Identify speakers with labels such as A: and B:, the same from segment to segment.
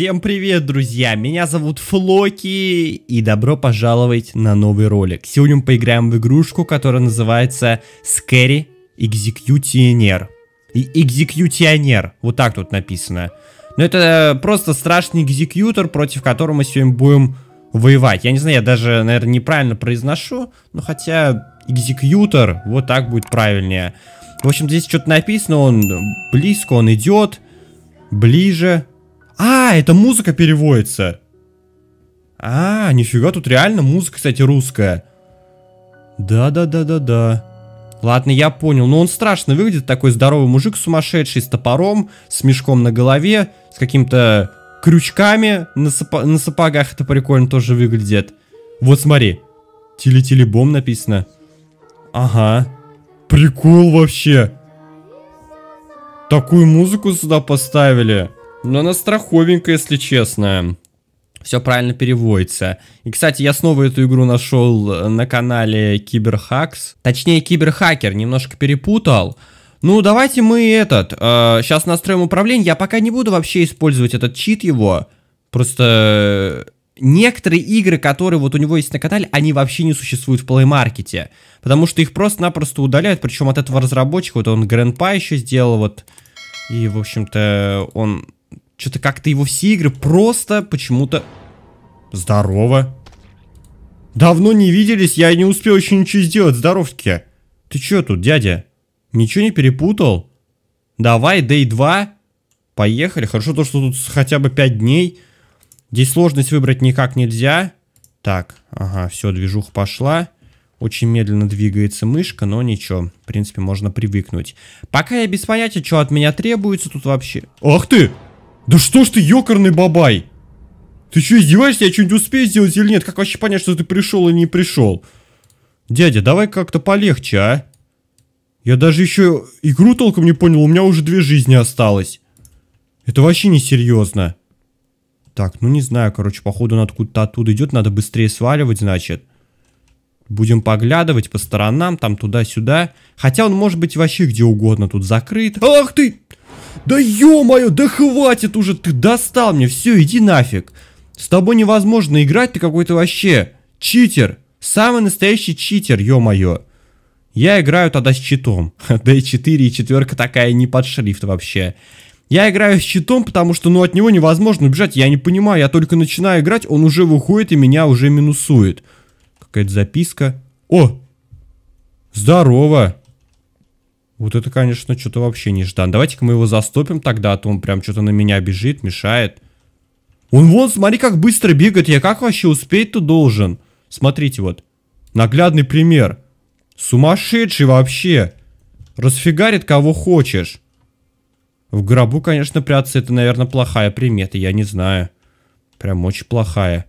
A: Всем привет, друзья! Меня зовут Флоки, и добро пожаловать на новый ролик. Сегодня мы поиграем в игрушку, которая называется Scary Экзекьютионер. Экзекьютионер, вот так тут написано. Но это э, просто страшный экзекьютор, против которого мы сегодня будем воевать. Я не знаю, я даже, наверное, неправильно произношу, но хотя экзекьютор, вот так будет правильнее. В общем, здесь что-то написано, он близко, он идет, ближе, а, это музыка переводится. А, нифига, тут реально музыка, кстати, русская. Да-да-да-да-да. Ладно, я понял. Но ну, он страшно выглядит, такой здоровый мужик сумасшедший, с топором, с мешком на голове, с каким-то крючками на, сапо на сапогах. Это прикольно тоже выглядит. Вот смотри. Телетелебом написано. Ага. Прикол вообще. Такую музыку сюда поставили. Но она страховенькая, если честно. Все правильно переводится. И, кстати, я снова эту игру нашел э, на канале Киберхакс. Точнее, Киберхакер, немножко перепутал. Ну, давайте мы этот, э, сейчас настроим управление. Я пока не буду вообще использовать этот чит его. Просто э, некоторые игры, которые вот у него есть на канале, они вообще не существуют в Play Market. Потому что их просто-напросто удаляют, причем от этого разработчика, вот он Грэнпа еще сделал, вот. И, в общем-то, он что-то как-то его все игры просто почему-то... Здорово. Давно не виделись, я не успел еще ничего сделать. Здоровки. Ты что тут, дядя? Ничего не перепутал? Давай, Day 2. Поехали. Хорошо то, что тут хотя бы 5 дней. Здесь сложность выбрать никак нельзя. Так, ага, все, движуха пошла. Очень медленно двигается мышка, но ничего. В принципе, можно привыкнуть. Пока я без понятия, что от меня требуется тут вообще. Ах ты! Да что ж ты, ёкарный бабай? Ты что, издеваешься? Я что-нибудь успею сделать или нет? Как вообще понять, что ты пришел или не пришел? Дядя, давай как-то полегче, а? Я даже еще игру толком не понял, у меня уже две жизни осталось. Это вообще несерьезно. Так, ну не знаю, короче, походу он откуда-то оттуда идет, надо быстрее сваливать, значит. Будем поглядывать по сторонам, там туда-сюда. Хотя он может быть вообще где угодно тут закрыт. Ах ты! Да ё-моё, да хватит уже, ты достал мне, все, иди нафиг. С тобой невозможно играть, ты какой-то вообще читер. Самый настоящий читер, ё-моё. Я играю тогда с читом. Да и 4, и четверка такая не под шрифт вообще. Я играю с читом, потому что ну от него невозможно убежать. Я не понимаю, я только начинаю играть, он уже выходит и меня уже минусует. Какая-то записка. О! Здорово! Вот это, конечно, что-то вообще неждан. Давайте-ка мы его застопим тогда, а то он прям что-то на меня бежит, мешает. Он вон, смотри, как быстро бегает. Я как вообще успеть-то должен? Смотрите вот. Наглядный пример. Сумасшедший вообще. Расфигарит кого хочешь. В гробу, конечно, прятаться это, наверное, плохая примета, я не знаю. Прям очень плохая.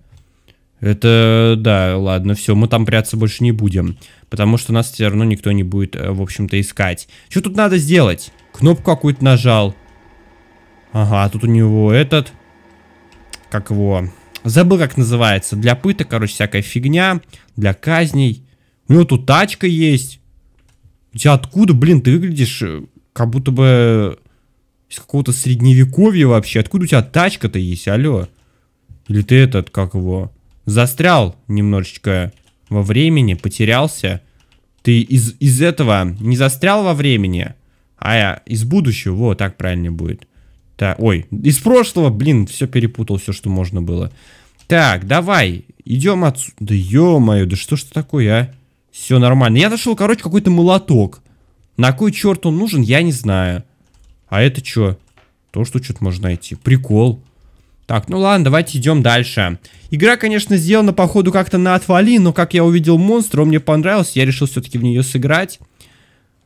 A: Это, да, ладно, все, мы там прятаться больше не будем. Потому что нас все равно никто не будет, э, в общем-то, искать. Что тут надо сделать? Кнопку какую-то нажал. Ага, а тут у него этот... Как его... Забыл, как называется. Для пыток, короче, всякая фигня. Для казней. У него тут тачка есть. У тебя откуда, блин, ты выглядишь э, как будто бы э, из какого-то средневековья вообще. Откуда у тебя тачка-то есть, алло? Или ты этот, как его застрял немножечко во времени, потерялся. Ты из, из этого не застрял во времени, а я из будущего, вот так правильно будет. Так, ой, из прошлого, блин, все перепутал, все, что можно было. Так, давай, идем отсюда. Да ё-моё, да что ж это такое, а? Все нормально. Я нашел, короче, какой-то молоток. На кой черт он нужен, я не знаю. А это что? То, что что-то можно найти. Прикол. Так, ну ладно, давайте идем дальше. Игра, конечно, сделана походу как-то на отвали, но как я увидел монстра, он мне понравился, я решил все-таки в нее сыграть.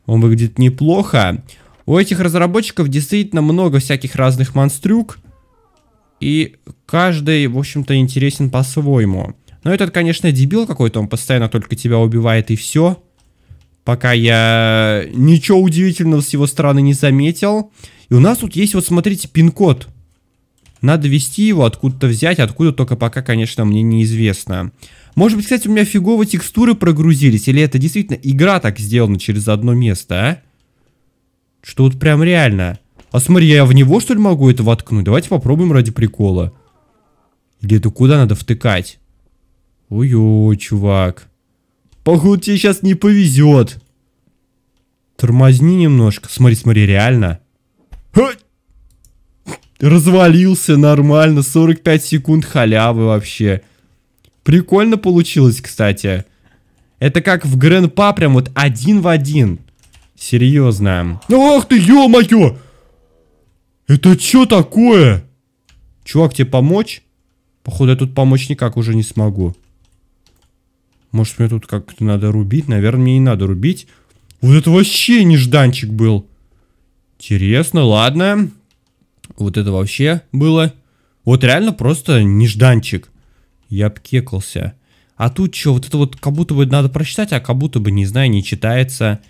A: Он выглядит неплохо. У этих разработчиков действительно много всяких разных монстрюк. И каждый, в общем-то, интересен по-своему. Но этот, конечно, дебил какой-то, он постоянно только тебя убивает и все. Пока я ничего удивительного с его стороны не заметил. И у нас тут есть, вот смотрите, пин-код. Надо вести его, откуда-то взять, откуда только пока, конечно, мне неизвестно. Может быть, кстати, у меня фигово текстуры прогрузились, или это действительно игра так сделана через одно место, а? Что тут прям реально. А смотри, я в него, что ли, могу это воткнуть? Давайте попробуем ради прикола. Или это куда надо втыкать? Ой-ой, чувак. Походу, тебе сейчас не повезет. Тормозни немножко. Смотри, смотри, реально. Хоть! развалился нормально, 45 секунд халявы вообще. Прикольно получилось, кстати. Это как в Гренпа, прям вот один в один. Серьезно. Ох ну ты, ё-моё! Это что такое? Чувак, тебе помочь? Походу, я тут помочь никак уже не смогу. Может, мне тут как-то надо рубить? Наверное, мне не надо рубить. Вот это вообще нежданчик был. Интересно, ладно. Вот это вообще было. Вот реально просто нежданчик. Я обкекался. А тут что, вот это вот как будто бы надо прочитать, а как будто бы, не знаю, не читается.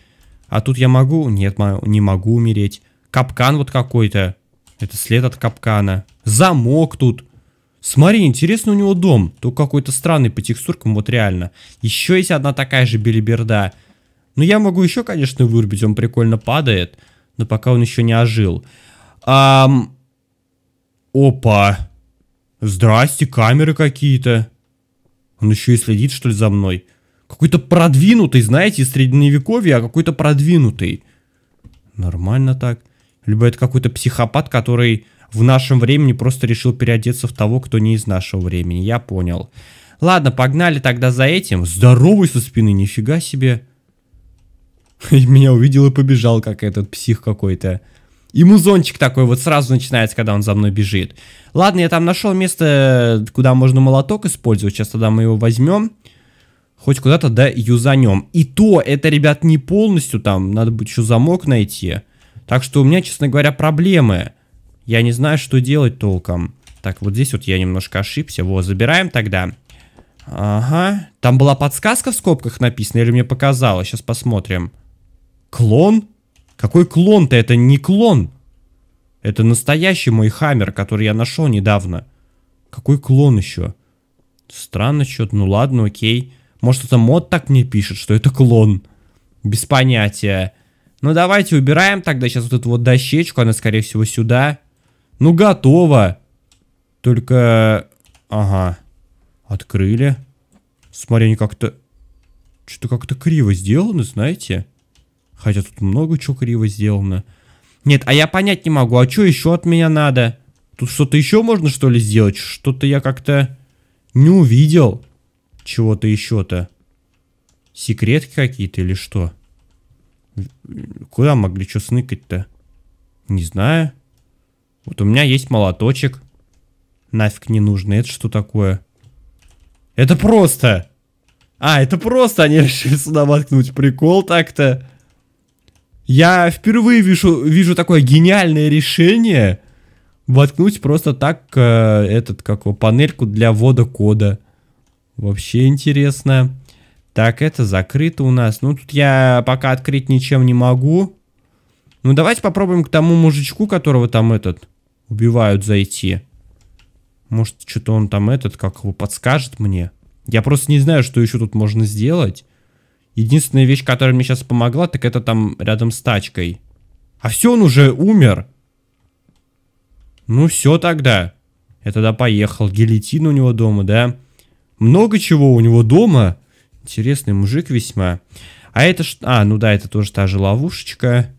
A: А тут я могу? Нет, не могу умереть. Капкан вот какой-то. Это след от капкана. Замок тут. Смотри, интересно у него дом. Тут какой-то странный по текстуркам, вот реально. Еще есть одна такая же белиберда. Ну, я могу еще, конечно, вырубить, он прикольно падает. Но пока он еще не ожил. Ам... Опа. Здрасте, камеры какие-то. Он еще и следит, что ли, за мной. Какой-то продвинутый, знаете, из средневековья, а какой-то продвинутый. Нормально так. Либо это какой-то психопат, который в нашем времени просто решил переодеться в того, кто не из нашего времени. Я понял. Ладно, погнали тогда за этим. Здоровый со спины, нифига себе. Меня увидел и побежал, как этот псих какой-то. И музончик такой вот сразу начинается, когда он за мной бежит. Ладно, я там нашел место, куда можно молоток использовать. Сейчас тогда мы его возьмем. Хоть куда-то, да, юзанем. И то, это, ребят, не полностью там. Надо будет еще замок найти. Так что у меня, честно говоря, проблемы. Я не знаю, что делать толком. Так, вот здесь вот я немножко ошибся. Вот, забираем тогда. Ага. Там была подсказка в скобках написана или мне показалось? Сейчас посмотрим. Клон? Какой клон-то? Это не клон. Это настоящий мой хаммер, который я нашел недавно. Какой клон еще? Странно что-то. Ну ладно, окей. Может это мод так мне пишет, что это клон. Без понятия. Ну давайте убираем тогда сейчас вот эту вот дощечку. Она скорее всего сюда. Ну готово. Только... Ага. Открыли. Смотри, они как-то... Что-то как-то криво сделано, знаете? Хотя тут много чего криво сделано. Нет, а я понять не могу, а что еще от меня надо? Тут что-то еще можно, что ли, сделать? Что-то я как-то не увидел чего-то еще-то. Секретки какие-то или что? Куда могли что сныкать-то? Не знаю. Вот у меня есть молоточек. Нафиг не нужно. Это что такое? Это просто! А, это просто они решили сюда воткнуть. Прикол так-то. Я впервые вижу, вижу такое гениальное решение воткнуть просто так э, этот, как его, панельку для ввода кода. Вообще интересно. Так, это закрыто у нас. Ну, тут я пока открыть ничем не могу. Ну, давайте попробуем к тому мужичку, которого там этот убивают, зайти. Может, что-то он там этот, как его, подскажет мне. Я просто не знаю, что еще тут можно сделать. Единственная вещь, которая мне сейчас помогла, так это там рядом с тачкой. А все, он уже умер. Ну все тогда. Я тогда поехал. Гильотина у него дома, да? Много чего у него дома. Интересный мужик весьма. А это что? А, ну да, это тоже та же ловушечка.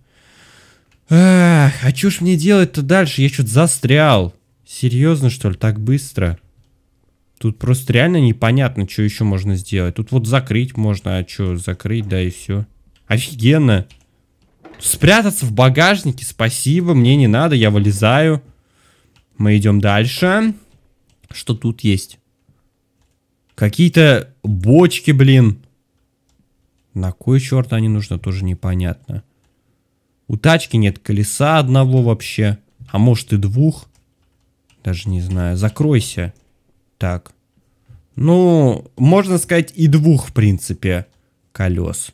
A: Эх, а что ж мне делать-то дальше? Я что-то застрял. Серьезно, что ли, так быстро? Тут просто реально непонятно, что еще можно сделать. Тут вот закрыть можно, а что, закрыть, да и все. Офигенно. Спрятаться в багажнике, спасибо, мне не надо, я вылезаю. Мы идем дальше. Что тут есть? Какие-то бочки, блин. На кой черт они нужны, тоже непонятно. У тачки нет колеса одного вообще. А может и двух. Даже не знаю. Закройся. Так. Ну, можно сказать и двух, в принципе, колес.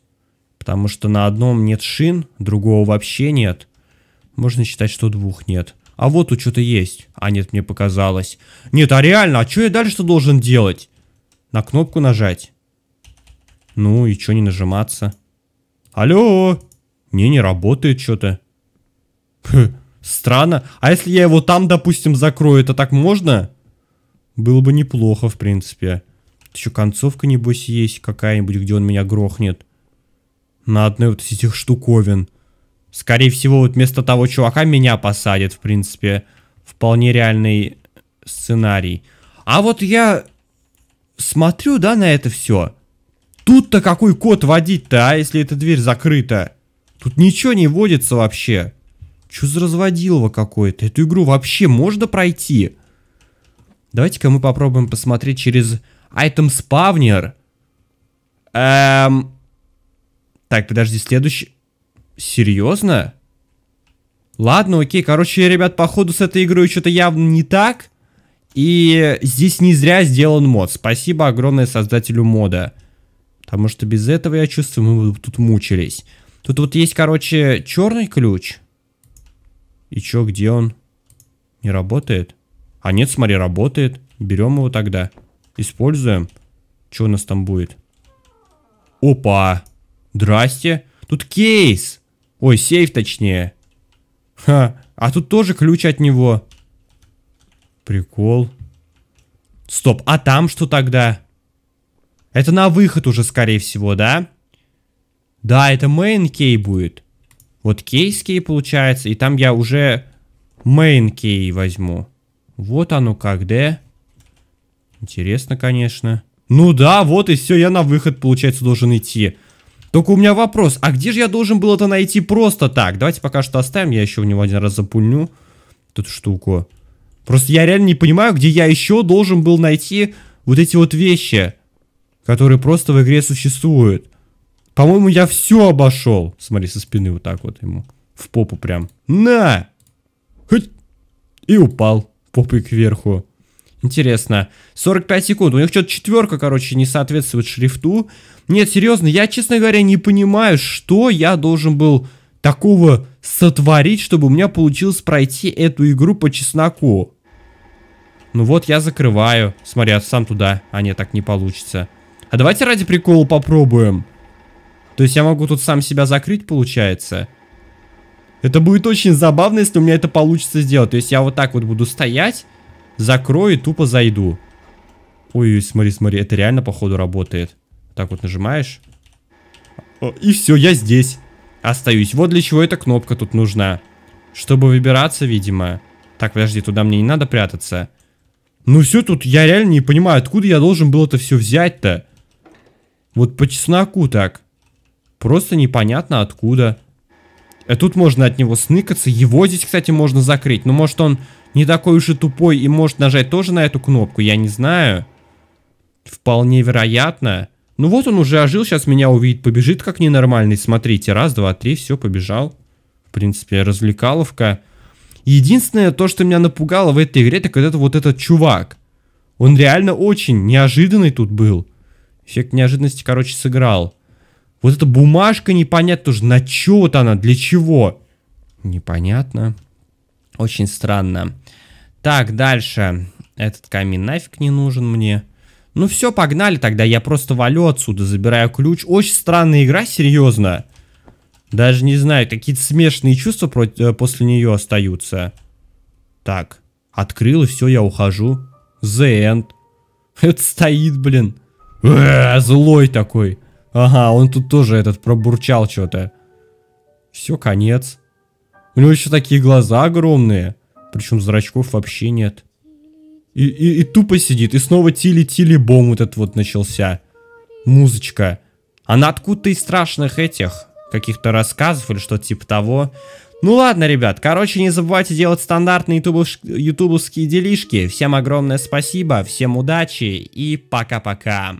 A: Потому что на одном нет шин, другого вообще нет. Можно считать, что двух нет. А вот тут что-то есть. А нет, мне показалось. Нет, а реально, а что я дальше должен делать? На кнопку нажать. Ну и что не нажиматься? Алло? Не, не работает что-то. Хм, странно. А если я его там, допустим, закрою, это так можно? Было бы неплохо, в принципе. Еще концовка, небось, есть какая-нибудь, где он меня грохнет. На одной вот из этих штуковин. Скорее всего, вот вместо того чувака меня посадят, в принципе. Вполне реальный сценарий. А вот я смотрю, да, на это все. Тут-то какой код водить-то, а, если эта дверь закрыта? Тут ничего не водится вообще. Чё за разводилово какое-то? Эту игру вообще можно пройти? Давайте-ка мы попробуем посмотреть через item spawner. Эм... Так, подожди, следующий... Серьезно? Ладно, окей, короче, ребят, походу с этой игрой что-то явно не так. И здесь не зря сделан мод. Спасибо огромное создателю мода. Потому что без этого, я чувствую, мы тут мучились. Тут вот есть, короче, черный ключ. И чё, где он? Не работает? А нет, смотри, работает. Берем его тогда. Используем. Что у нас там будет? Опа! Здрасте. Тут кейс. Ой, сейф точнее. Ха, а тут тоже ключ от него. Прикол. Стоп, а там что тогда? Это на выход уже, скорее всего, да? Да, это main кей будет. Вот кейс кей получается, и там я уже main кей возьму. Вот оно как, да? Интересно, конечно. Ну да, вот и все, я на выход, получается, должен идти. Только у меня вопрос, а где же я должен был это найти просто так? Давайте пока что оставим, я еще в него один раз запульню эту штуку. Просто я реально не понимаю, где я еще должен был найти вот эти вот вещи, которые просто в игре существуют. По-моему, я все обошел. Смотри, со спины вот так вот ему. В попу прям. На! Хоть! И упал попой кверху. Интересно. 45 секунд. У них что-то четверка, короче, не соответствует шрифту. Нет, серьезно, я, честно говоря, не понимаю, что я должен был такого сотворить, чтобы у меня получилось пройти эту игру по чесноку. Ну вот, я закрываю. Смотри, а сам туда. А нет, так не получится. А давайте ради прикола попробуем. То есть я могу тут сам себя закрыть, получается? Получается. Это будет очень забавно, если у меня это получится сделать. То есть я вот так вот буду стоять, закрою и тупо зайду. Ой, смотри, смотри, это реально походу работает. Так вот нажимаешь. И все, я здесь. Остаюсь. Вот для чего эта кнопка тут нужна. Чтобы выбираться, видимо. Так, подожди, туда мне не надо прятаться. Ну все, тут я реально не понимаю, откуда я должен был это все взять-то? Вот по чесноку так. Просто непонятно откуда. А тут можно от него сныкаться. Его здесь, кстати, можно закрыть. Но может он не такой уж и тупой и может нажать тоже на эту кнопку. Я не знаю. Вполне вероятно. Ну вот он уже ожил, сейчас меня увидит, побежит как ненормальный. Смотрите, раз, два, три, все, побежал. В принципе, развлекаловка. Единственное, то, что меня напугало в этой игре, так это вот этот чувак. Он реально очень неожиданный тут был. Эффект неожиданности, короче, сыграл. Вот эта бумажка непонятно тоже, на чё вот она, для чего? Непонятно. Очень странно. Так, дальше. Этот камин нафиг не нужен мне. Ну все, погнали тогда, я просто валю отсюда, забираю ключ. Очень странная игра, серьезно. Даже не знаю, какие-то смешные чувства э, после нее остаются. Так, открыл и все, я ухожу. The end. Это стоит, блин. Эээ, злой такой. Ага, он тут тоже этот пробурчал что-то. Все, конец. У него еще такие глаза огромные. Причем зрачков вообще нет. И, и, и тупо сидит. И снова тили-тили-бом этот вот начался. Музычка. Она откуда-то из страшных этих каких-то рассказов или что-то типа того. Ну ладно, ребят, короче, не забывайте делать стандартные ютубовш... ютубовские делишки. Всем огромное спасибо, всем удачи и пока-пока.